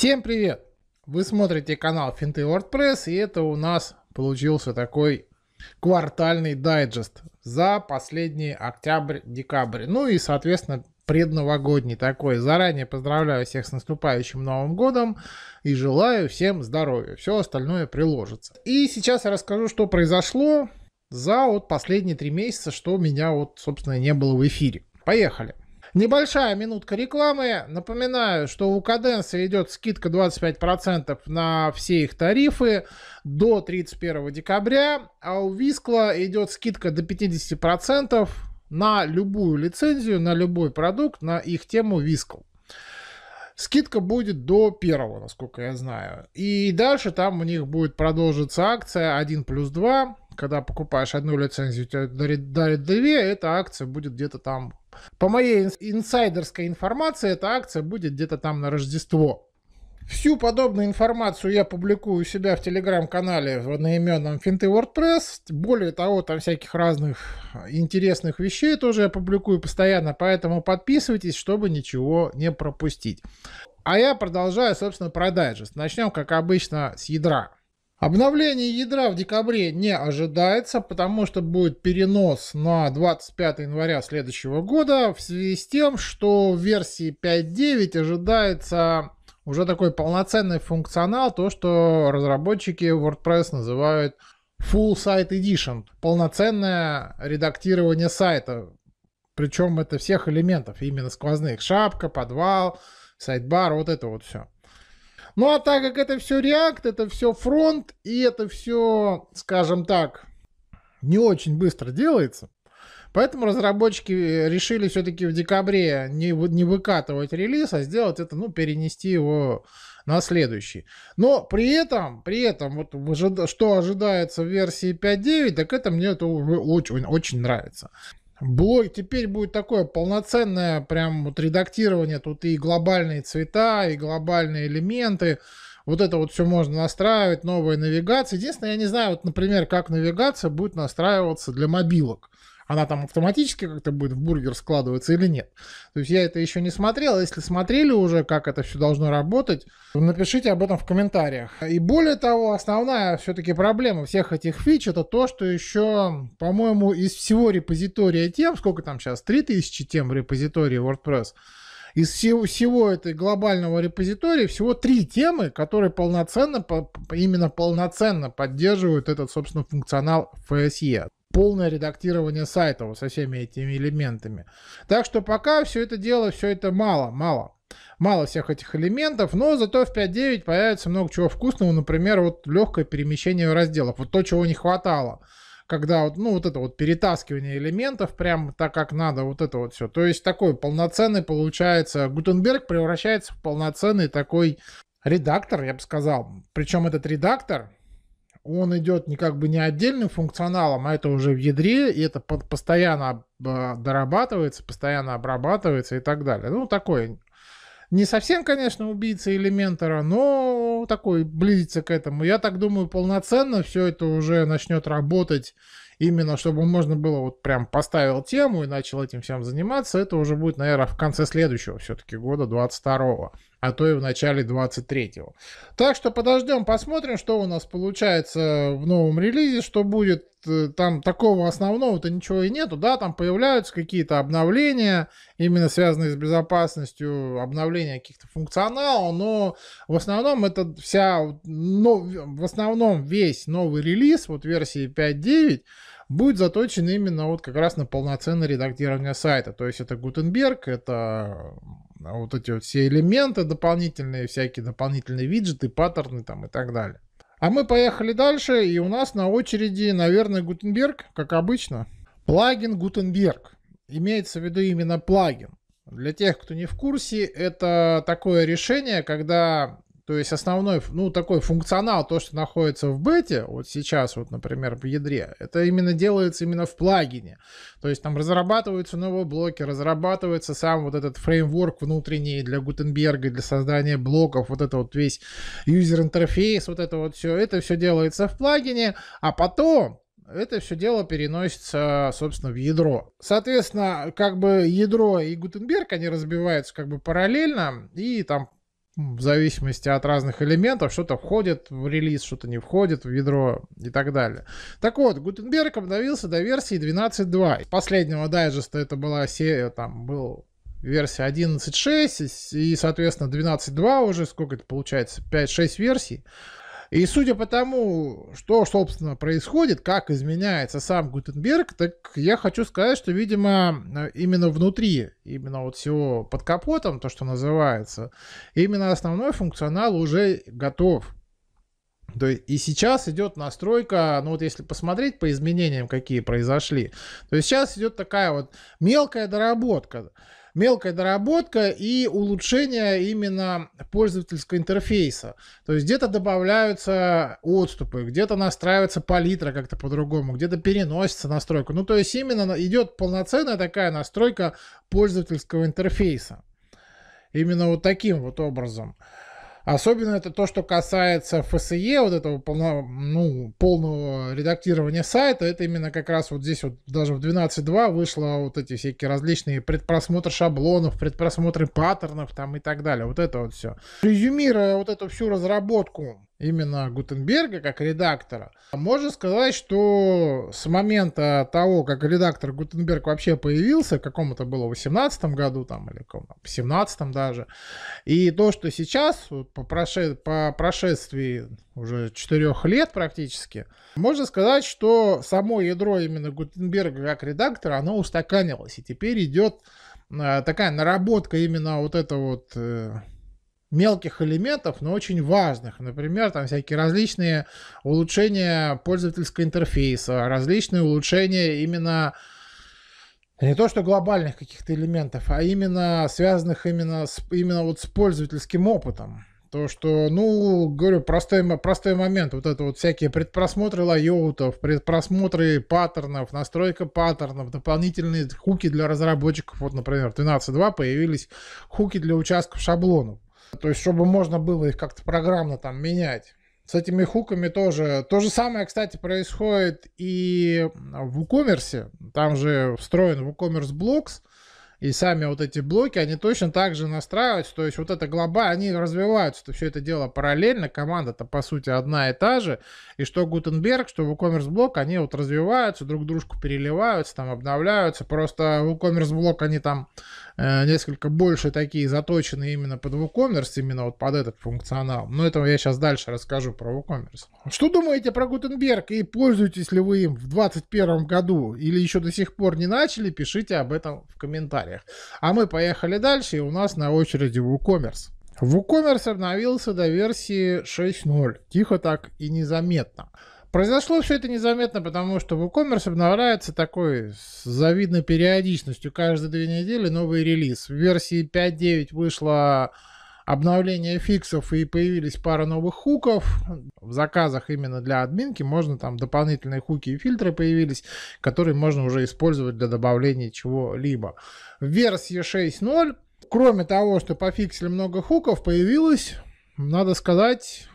Всем привет! Вы смотрите канал Финты WordPress, и это у нас получился такой квартальный дайджест за последний октябрь-декабрь. Ну и, соответственно, предновогодний такой. Заранее поздравляю всех с наступающим Новым Годом и желаю всем здоровья. Все остальное приложится. И сейчас я расскажу, что произошло за вот последние три месяца, что меня вот, собственно, не было в эфире. Поехали. Небольшая минутка рекламы. Напоминаю, что у Каденса идет скидка 25% на все их тарифы до 31 декабря, а у Вискла идет скидка до 50% на любую лицензию, на любой продукт, на их тему Вискл. Скидка будет до первого, насколько я знаю. И дальше там у них будет продолжиться акция 1 плюс 2 когда покупаешь одну лицензию, тебе дарит, дарит две, эта акция будет где-то там... По моей инсайдерской информации, эта акция будет где-то там на Рождество. Всю подобную информацию я публикую у себя в телеграм-канале в одноименном Финты WordPress. Более того, там всяких разных интересных вещей тоже я публикую постоянно, поэтому подписывайтесь, чтобы ничего не пропустить. А я продолжаю, собственно, про дайджест. Начнем, как обычно, с ядра. Обновление ядра в декабре не ожидается, потому что будет перенос на 25 января следующего года в связи с тем, что в версии 5.9 ожидается уже такой полноценный функционал, то, что разработчики WordPress называют Full Site Edition, полноценное редактирование сайта. Причем это всех элементов, именно сквозных, шапка, подвал, сайт-бар, вот это вот все. Ну а так как это все React, это все фронт, и это все, скажем так, не очень быстро делается, Поэтому разработчики решили все-таки в декабре не, не выкатывать релиз, а сделать это, ну, перенести его на следующий. Но при этом, при этом, вот что ожидается в версии 5.9, так это мне это очень, очень нравится. Блог теперь будет такое полноценное прям вот редактирование. Тут и глобальные цвета, и глобальные элементы. Вот это вот все можно настраивать, новая навигация. Единственное, я не знаю, вот, например, как навигация будет настраиваться для мобилок она там автоматически как-то будет в бургер складываться или нет. То есть я это еще не смотрел. Если смотрели уже, как это все должно работать, напишите об этом в комментариях. И более того, основная все-таки проблема всех этих фич это то, что еще, по-моему, из всего репозитория тем, сколько там сейчас, 3000 тем в репозитории WordPress, из всего, всего этой глобального репозитория всего три темы, которые полноценно, именно полноценно поддерживают этот, собственно, функционал FSE полное редактирование сайтов со всеми этими элементами. Так что пока все это дело, все это мало, мало. Мало всех этих элементов, но зато в 5.9 появится много чего вкусного. Например, вот легкое перемещение разделов. Вот то, чего не хватало. Когда вот, ну, вот это вот перетаскивание элементов прям так, как надо, вот это вот все. То есть такой полноценный получается, Гутенберг превращается в полноценный такой редактор, я бы сказал. Причем этот редактор, он идет не как бы не отдельным функционалом, а это уже в ядре, и это под постоянно а, дорабатывается, постоянно обрабатывается и так далее. Ну, такой не совсем, конечно, убийца элементора, но такой близится к этому. Я так думаю, полноценно все это уже начнет работать именно чтобы можно было вот прям поставил тему и начал этим всем заниматься, это уже будет, наверное, в конце следующего все-таки года, 22-го, а то и в начале 23-го. Так что подождем, посмотрим, что у нас получается в новом релизе, что будет. Э, там такого основного-то ничего и нету, да, там появляются какие-то обновления, именно связанные с безопасностью, обновления каких-то функционалов, но в основном это вся, ну, в основном весь новый релиз, вот версии 5.9, будет заточен именно вот как раз на полноценное редактирование сайта. То есть это Гутенберг, это э, вот эти вот все элементы дополнительные, всякие дополнительные виджеты, паттерны там и так далее. А мы поехали дальше, и у нас на очереди, наверное, Гутенберг, как обычно. Плагин Гутенберг. Имеется в виду именно плагин. Для тех, кто не в курсе, это такое решение, когда то есть основной, ну, такой функционал, то, что находится в бете, вот сейчас, вот, например, в ядре, это именно делается именно в плагине. То есть там разрабатываются новые блоки, разрабатывается сам вот этот фреймворк внутренний для Гутенберга, для создания блоков, вот это вот весь юзер-интерфейс, вот это вот все, это все делается в плагине, а потом это все дело переносится, собственно, в ядро. Соответственно, как бы ядро и Гутенберг, они разбиваются как бы параллельно, и там в зависимости от разных элементов, что-то входит в релиз, что-то не входит в ядро и так далее. Так вот, Гутенберг обновился до версии 12.2. Последнего дайджеста это была серия, там был версия 11.6 и, соответственно, 12.2 уже, сколько это получается, 5-6 версий. И судя по тому, что, собственно, происходит, как изменяется сам Гутенберг, так я хочу сказать, что, видимо, именно внутри, именно вот всего под капотом, то, что называется, именно основной функционал уже готов. То есть и сейчас идет настройка, ну вот если посмотреть по изменениям, какие произошли, то есть сейчас идет такая вот мелкая доработка мелкая доработка и улучшение именно пользовательского интерфейса. То есть где-то добавляются отступы, где-то настраивается палитра как-то по-другому, где-то переносится настройка. Ну, то есть именно идет полноценная такая настройка пользовательского интерфейса. Именно вот таким вот образом. Особенно это то, что касается ФСЕ, e, вот этого полно, ну, полного редактирования сайта. Это именно как раз вот здесь вот даже в 12.2 вышло вот эти всякие различные предпросмотры шаблонов, предпросмотры паттернов там и так далее. Вот это вот все. Резюмируя вот эту всю разработку, именно Гутенберга как редактора, а можно сказать, что с момента того, как редактор Гутенберг вообще появился, какому-то было в 18 году там, или в 17 даже, и то, что сейчас, по, проше... по прошествии уже 4 лет практически, можно сказать, что само ядро именно Гутенберга как редактора, оно устаканилось, и теперь идет э, такая наработка именно вот это вот э, мелких элементов, но очень важных. Например, там всякие различные улучшения пользовательского интерфейса, различные улучшения именно не то что глобальных каких-то элементов, а именно связанных именно с, именно вот с пользовательским опытом. То, что, ну, говорю, простой, простой момент, вот это вот всякие предпросмотры лайоутов, предпросмотры паттернов, настройка паттернов, дополнительные хуки для разработчиков, вот, например, в 12.2 появились хуки для участков шаблонов. То есть, чтобы можно было их как-то программно там менять. С этими хуками тоже. То же самое, кстати, происходит и в WooCommerce. Там же встроен WooCommerce Blocks, и сами вот эти блоки, они точно так же настраиваются, то есть вот это глоба, они развиваются, то все это дело параллельно, команда-то по сути одна и та же, и что Гутенберг, что WooCommerce блок, они вот развиваются, друг дружку переливаются, там обновляются, просто WooCommerce блок, они там э, несколько больше такие заточены именно под WooCommerce, именно вот под этот функционал, но этого я сейчас дальше расскажу про WooCommerce. Что думаете про Гутенберг и пользуетесь ли вы им в 2021 году или еще до сих пор не начали, пишите об этом в комментариях комментариях. А мы поехали дальше, и у нас на очереди WooCommerce. WooCommerce обновился до версии 6.0, тихо так и незаметно. Произошло все это незаметно, потому что WooCommerce обновляется такой с завидной периодичностью. Каждые две недели новый релиз. В версии 5.9 вышла обновление фиксов и появились пара новых хуков. В заказах именно для админки можно там дополнительные хуки и фильтры появились, которые можно уже использовать для добавления чего-либо. В версии 6.0, кроме того, что пофиксили много хуков, появилось, надо сказать,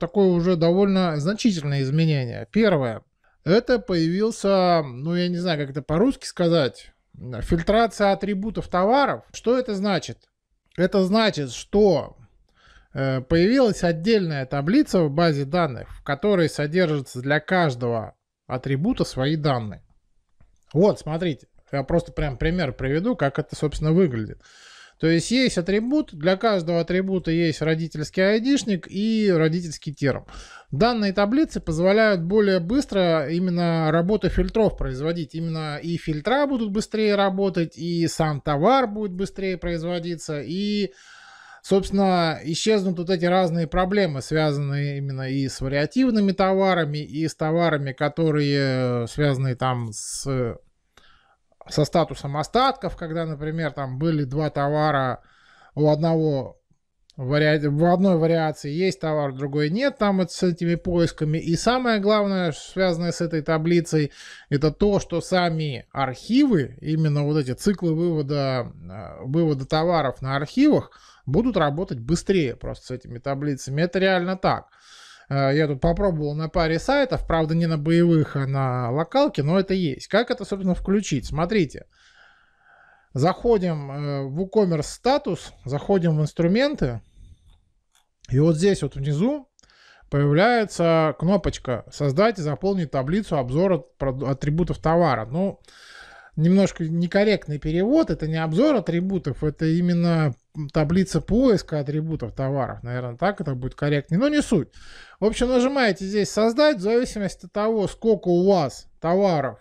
такое уже довольно значительное изменение. Первое. Это появился, ну я не знаю, как это по-русски сказать, фильтрация атрибутов товаров. Что это значит? Это значит, что э, появилась отдельная таблица в базе данных, в которой содержатся для каждого атрибута свои данные. Вот, смотрите, я просто прям пример приведу, как это, собственно, выглядит. То есть есть атрибут, для каждого атрибута есть родительский айдишник и родительский терм. Данные таблицы позволяют более быстро именно работу фильтров производить. Именно и фильтра будут быстрее работать, и сам товар будет быстрее производиться, и Собственно, исчезнут вот эти разные проблемы, связанные именно и с вариативными товарами, и с товарами, которые связаны там с со статусом остатков, когда, например, там были два товара у одного в одной вариации есть товар, в другой нет, там с этими поисками. И самое главное, связанное с этой таблицей, это то, что сами архивы, именно вот эти циклы вывода, э, вывода товаров на архивах, будут работать быстрее просто с этими таблицами. Это реально так. Э, я тут попробовал на паре сайтов, правда не на боевых, а на локалке, но это есть. Как это, собственно, включить? Смотрите. Заходим э, в WooCommerce статус, заходим в инструменты. И вот здесь вот внизу появляется кнопочка «Создать и заполнить таблицу обзора атрибутов товара». Ну, немножко некорректный перевод. Это не обзор атрибутов, это именно таблица поиска атрибутов товаров, наверное, так это будет корректнее, но не суть. В общем, нажимаете здесь «Создать», в зависимости от того, сколько у вас товаров,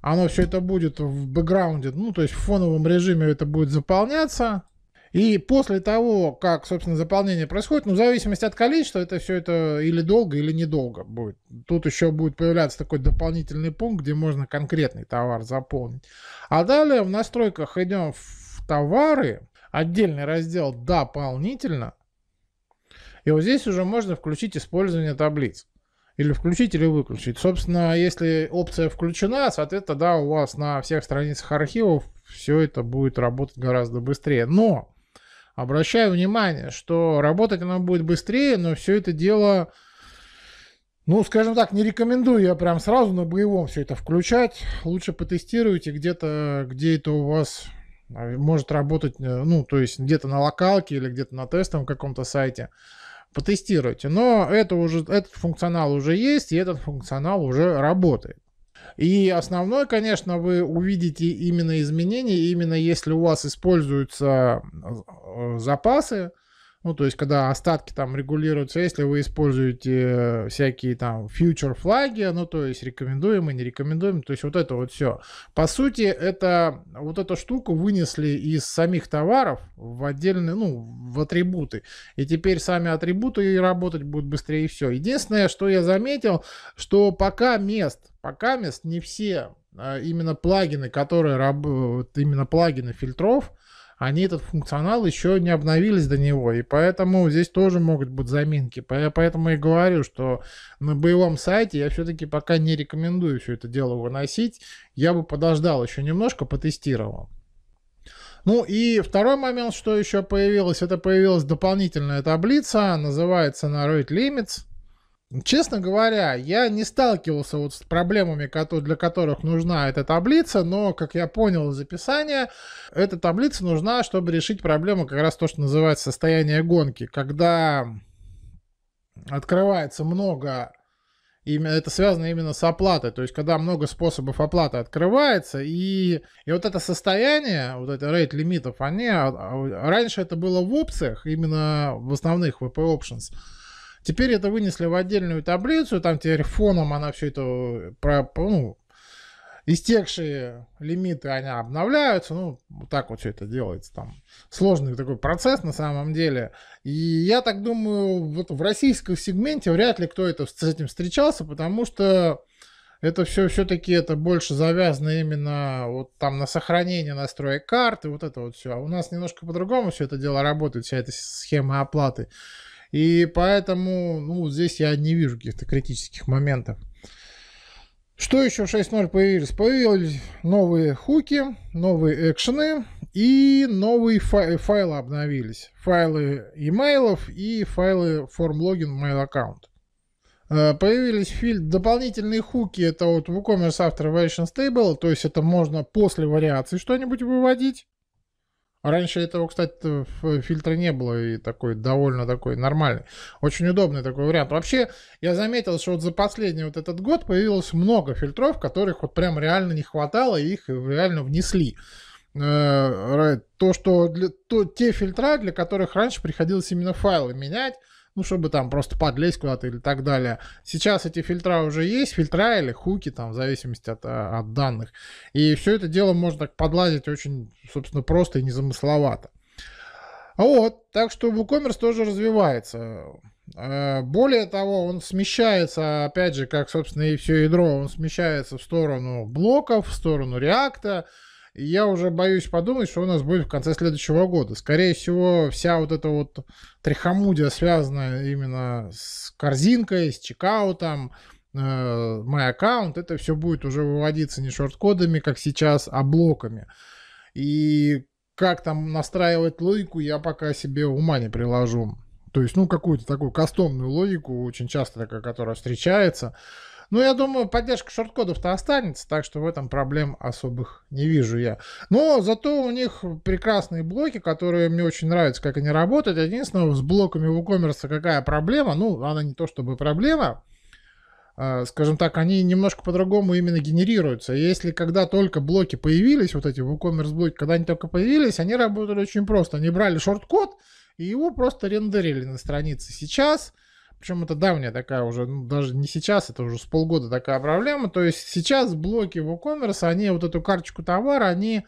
оно все это будет в бэкграунде, ну, то есть в фоновом режиме это будет заполняться, и после того, как, собственно, заполнение происходит, ну, в зависимости от количества, это все это или долго, или недолго будет. Тут еще будет появляться такой дополнительный пункт, где можно конкретный товар заполнить. А далее в настройках идем в товары, отдельный раздел «Дополнительно». И вот здесь уже можно включить использование таблиц. Или включить, или выключить. Собственно, если опция включена, соответственно, да, у вас на всех страницах архивов все это будет работать гораздо быстрее. Но обращаю внимание, что работать оно будет быстрее, но все это дело... Ну, скажем так, не рекомендую я прям сразу на боевом все это включать. Лучше потестируйте где-то, где это у вас а, может работать, э, ну, то есть где-то на локалке или где-то на тестовом каком-то сайте. Потестируйте. Но это уже, этот функционал уже есть, и этот функционал уже работает. И основное, конечно, вы увидите именно изменения, именно если у вас используются э, запасы, ну, то есть, когда остатки там регулируются, если вы используете э, всякие там фьючер флаги, ну, то есть, рекомендуемые, не рекомендуемые, то есть, вот это вот все. По сути, это, вот эту штуку вынесли из самих товаров в отдельные, ну, в атрибуты. И теперь сами атрибуты и работать будут быстрее и все. Единственное, что я заметил, что пока мест, пока мест не все а, именно плагины, которые работают именно плагины фильтров, они этот функционал еще не обновились до него, и поэтому здесь тоже могут быть заминки. Поэтому и говорю, что на боевом сайте я все-таки пока не рекомендую все это дело выносить. Я бы подождал еще немножко, потестировал. Ну и второй момент, что еще появилось, это появилась дополнительная таблица, называется Narrate Limits. Честно говоря, я не сталкивался вот с проблемами, для которых нужна эта таблица, но, как я понял из описания, эта таблица нужна, чтобы решить проблему как раз то, что называется состояние гонки, когда открывается много Именно, это связано именно с оплатой, то есть когда много способов оплаты открывается, и, и вот это состояние, вот это рейд лимитов, они, а, а, раньше это было в опциях, именно в основных VP Options, Теперь это вынесли в отдельную таблицу, там теперь фоном она все это про, ну, истекшие лимиты, они обновляются, ну, вот так вот все это делается, там сложный такой процесс на самом деле, и я так думаю, вот в российском сегменте вряд ли кто это, с этим встречался, потому что это все все-таки это больше завязано именно вот там на сохранение настроек карты, вот это вот все, а у нас немножко по-другому все это дело работает, вся эта схема оплаты, и поэтому, ну, здесь я не вижу каких-то критических моментов. Что еще 6.0 появились? Появились новые хуки, новые экшены и новые фай- файлы обновились. Файлы имейлов и файлы формлогин mail аккаунт. Э, появились фильтр, дополнительные хуки, это вот WooCommerce After Variation Stable, то есть это можно после вариации что-нибудь выводить. А раньше этого, кстати, фильтра не было и такой довольно такой нормальный. Очень удобный такой вариант. Вообще, я заметил, что вот за последний вот этот год появилось много фильтров, которых вот прям реально не хватало, и их реально внесли. Э, то, что для, то, те фильтра, для которых раньше приходилось именно файлы менять, ну, чтобы там просто подлезть куда-то или так далее. Сейчас эти фильтра уже есть, фильтра или хуки, там, в зависимости от, э, от данных. И все это дело можно так подлазить очень, собственно, просто и незамысловато. Вот, так что WooCommerce тоже развивается. Э, более того, он смещается, опять же, как, собственно, и все ядро, он смещается в сторону блоков, в сторону реакта, я уже боюсь подумать, что у нас будет в конце следующего года. Скорее всего, вся вот эта вот трихомудия, связанная именно с корзинкой, с чекаутом, э, мой аккаунт, это все будет уже выводиться не шорт-кодами, как сейчас, а блоками. И как там настраивать логику, я пока себе ума не приложу. То есть, ну, какую-то такую кастомную логику, очень часто такая, которая встречается. Ну, я думаю, поддержка шорткодов-то останется, так что в этом проблем особых не вижу я. Но зато у них прекрасные блоки, которые мне очень нравятся, как они работают. Единственное, с блоками WooCommerce какая проблема? Ну, она не то чтобы проблема, а, скажем так, они немножко по-другому именно генерируются. Если когда только блоки появились, вот эти WooCommerce блоки, когда они только появились, они работали очень просто. Они брали шорт-код и его просто рендерили на странице. Сейчас причем это давняя такая уже, ну, даже не сейчас, это уже с полгода такая проблема. То есть сейчас блоки WooCommerce, они вот эту карточку товара, они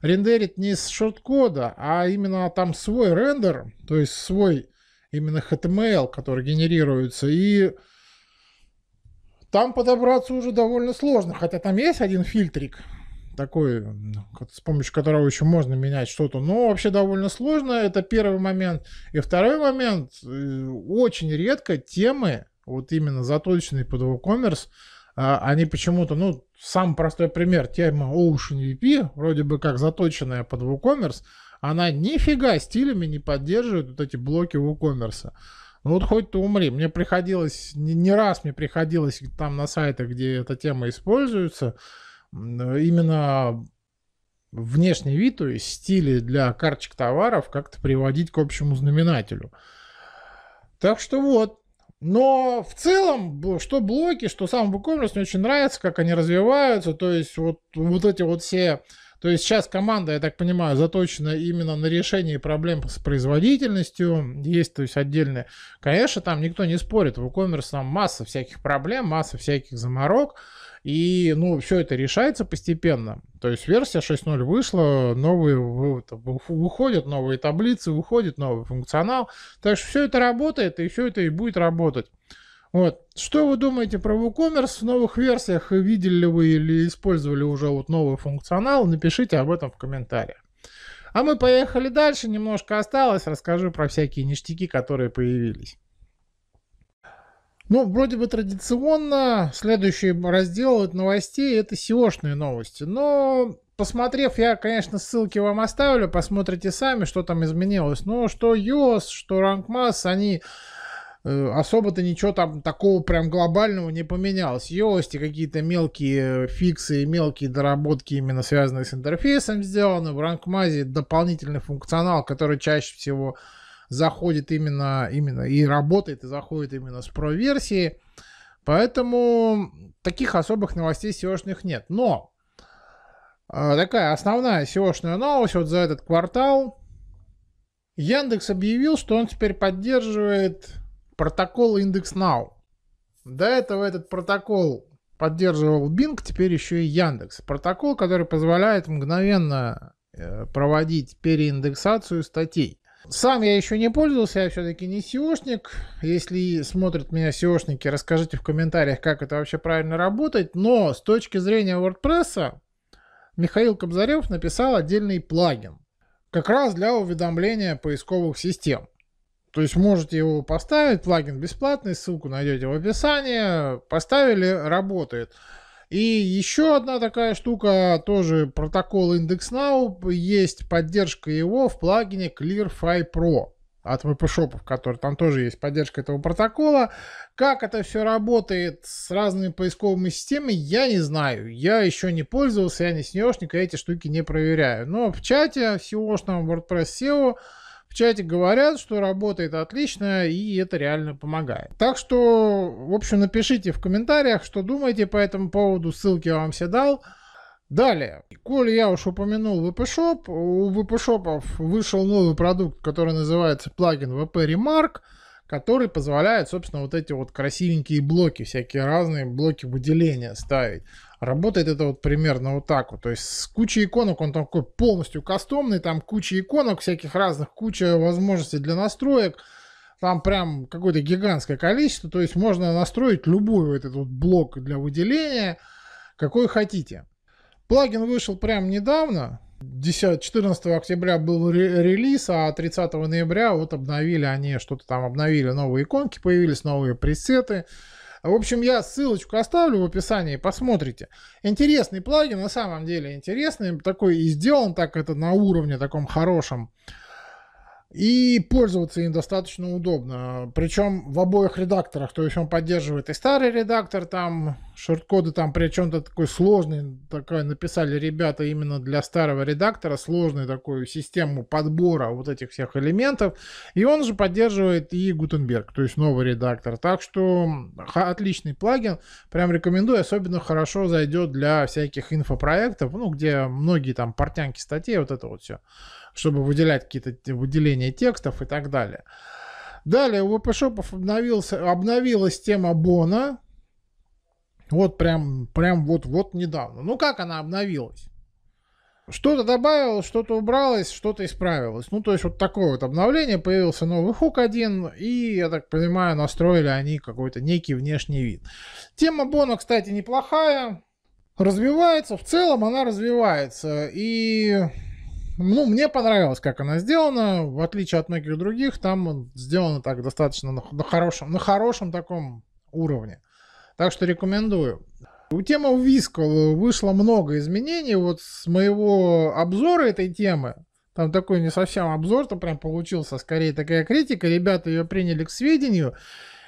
рендерят не с шорт-кода, а именно там свой рендер, то есть свой именно HTML, который генерируется, и там подобраться уже довольно сложно, хотя там есть один фильтрик, такой, с помощью которого еще можно менять что-то, но вообще довольно сложно, это первый момент. И второй момент, э, очень редко темы, вот именно заточенные под WooCommerce, а, они почему-то, ну, самый простой пример, тема Ocean VP, вроде бы как заточенная под WooCommerce, она нифига стилями не поддерживает вот эти блоки WooCommerce. Ну вот хоть ты умри. Мне приходилось, не, не раз мне приходилось там на сайтах, где эта тема используется, именно внешний вид, то есть стили для карточек товаров как-то приводить к общему знаменателю. Так что вот. Но в целом, что блоки, что сам WooCommerce, мне очень нравится, как они развиваются. То есть вот, вот эти вот все то есть сейчас команда, я так понимаю, заточена именно на решении проблем с производительностью. Есть, то есть, отдельные. Конечно, там никто не спорит. В e-commerce там масса всяких проблем, масса всяких заморок. И, ну, все это решается постепенно. То есть версия 6.0 вышла, новые выходят, новые таблицы, выходит новый функционал. Так что все это работает, и все это и будет работать. Вот. Что вы думаете про WooCommerce в новых версиях? Видели ли вы или использовали уже вот новый функционал? Напишите об этом в комментариях. А мы поехали дальше. Немножко осталось. Расскажу про всякие ништяки, которые появились. Ну, вроде бы традиционно следующий раздел от новостей это SEO-шные новости. Но посмотрев, я, конечно, ссылки вам оставлю, посмотрите сами, что там изменилось. Но ну, что iOS, что RankMass, они Э, особо-то ничего там такого прям глобального не поменялось. Есть и какие-то мелкие э, фиксы, мелкие доработки, именно связанные с интерфейсом сделаны. В ранкмазе дополнительный функционал, который чаще всего заходит именно, именно и работает, и заходит именно с про-версии. Поэтому таких особых новостей сегодняшних нет. Но э, такая основная сегодняшняя новость вот за этот квартал. Яндекс объявил, что он теперь поддерживает протокол Index Now. До этого этот протокол поддерживал Bing, теперь еще и Яндекс. Протокол, который позволяет мгновенно э, проводить переиндексацию статей. Сам я еще не пользовался, я все-таки не SEOшник. Если смотрят меня SEOшники, расскажите в комментариях, как это вообще правильно работает. Но с точки зрения WordPress, Михаил Кобзарев написал отдельный плагин, как раз для уведомления поисковых систем. То есть можете его поставить, плагин бесплатный, ссылку найдете в описании. Поставили, работает. И еще одна такая штука, тоже протокол IndexNow, есть поддержка его в плагине ClearFi Pro от веб-шопов, которые там тоже есть поддержка этого протокола. Как это все работает с разными поисковыми системами, я не знаю. Я еще не пользовался, я не снешник, я эти штуки не проверяю. Но в чате SEO-шном WordPress SEO в чате говорят, что работает отлично и это реально помогает. Так что, в общем, напишите в комментариях, что думаете по этому поводу, ссылки я вам все дал. Далее, коль я уж упомянул VPShop, у VPShop вышел новый продукт, который называется плагин VP Remark, который позволяет, собственно, вот эти вот красивенькие блоки, всякие разные блоки выделения ставить. Работает это вот примерно вот так вот. То есть с кучей иконок он такой полностью кастомный, там куча иконок всяких разных, куча возможностей для настроек. Там прям какое-то гигантское количество. То есть можно настроить любой вот этот вот блок для выделения, какой хотите. Плагин вышел прям недавно, 10, 14 октября был релиз, а 30 ноября вот обновили они, что-то там обновили, новые иконки появились, новые пресеты, в общем, я ссылочку оставлю в описании, посмотрите. Интересный плагин, на самом деле интересный, такой и сделан так это на уровне таком хорошем. И пользоваться им достаточно удобно. Причем в обоих редакторах. То есть он поддерживает и старый редактор, там шорткоды там причем-то такой сложный, такой написали ребята именно для старого редактора, сложную такую систему подбора вот этих всех элементов. И он же поддерживает и Гутенберг, то есть новый редактор. Так что отличный плагин, прям рекомендую, особенно хорошо зайдет для всяких инфопроектов, ну, где многие там портянки статей, вот это вот все, чтобы выделять какие-то выделения обновление текстов и так далее. Далее у веб-шопов обновилась тема Бона. Вот прям, прям вот, вот недавно. Ну как она обновилась? Что-то добавилось, что-то убралось, что-то исправилось. Ну, то есть вот такое вот обновление. Появился новый хук один, и, я так понимаю, настроили они какой-то некий внешний вид. Тема Бона, кстати, неплохая. Развивается, в целом она развивается. И ну, мне понравилось, как она сделана. В отличие от многих других, там сделано так достаточно на, на хорошем, на хорошем таком уровне. Так что рекомендую. У темы Вискол вышло много изменений. Вот с моего обзора этой темы, там такой не совсем обзор, то прям получился, скорее такая критика. Ребята ее приняли к сведению.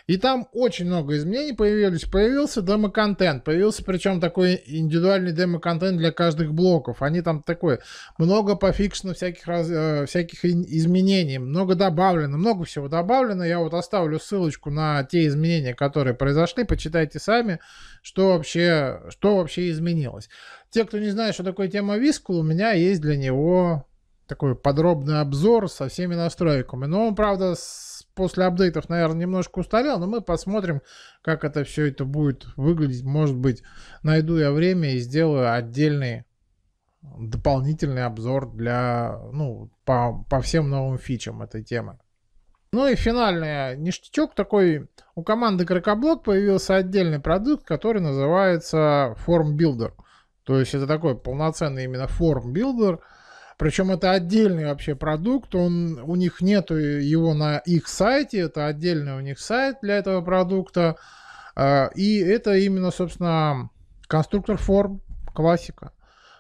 И там очень много изменений появились. Появился демо-контент, появился причем такой индивидуальный демо-контент для каждых блоков. Они там такое, много пофикшено всяких, раз, э, всяких изменений, много добавлено, много всего добавлено. Я вот оставлю ссылочку на те изменения, которые произошли, почитайте сами, что вообще, что вообще изменилось. Те, кто не знает, что такое тема Виску, у меня есть для него такой подробный обзор со всеми настройками. Но он, правда, с после апдейтов, наверное, немножко устарел, но мы посмотрим, как это все это будет выглядеть. Может быть, найду я время и сделаю отдельный дополнительный обзор для, ну, по, по всем новым фичам этой темы. Ну и финальный э, ништячок такой. У команды Крокоблок появился отдельный продукт, который называется Form Builder. То есть это такой полноценный именно Form Builder – причем это отдельный вообще продукт, он, у них нету его на их сайте, это отдельный у них сайт для этого продукта. А, и это именно, собственно, конструктор форм, классика.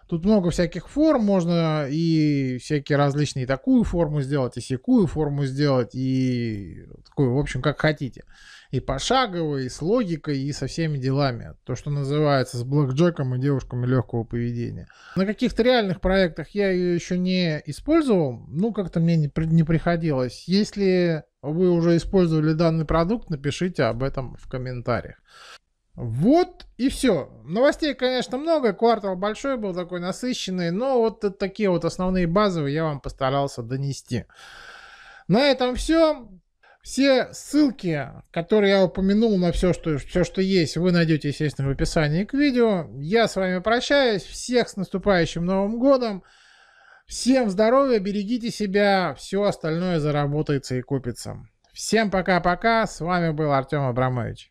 Тут много всяких форм, можно и всякие различные, и такую форму сделать, и секую форму сделать, и такую, в общем, как хотите и пошагово, и с логикой, и со всеми делами. То, что называется с блэкджеком и девушками легкого поведения. На каких-то реальных проектах я ее еще не использовал, ну как-то мне не, не приходилось. Если вы уже использовали данный продукт, напишите об этом в комментариях. Вот и все. Новостей, конечно, много. Квартал большой был такой насыщенный, но вот такие вот основные базовые я вам постарался донести. На этом все. Все ссылки, которые я упомянул на все, что, все, что есть, вы найдете, естественно, в описании к видео. Я с вами прощаюсь. Всех с наступающим Новым Годом. Всем здоровья, берегите себя. Все остальное заработается и купится. Всем пока-пока. С вами был Артем Абрамович.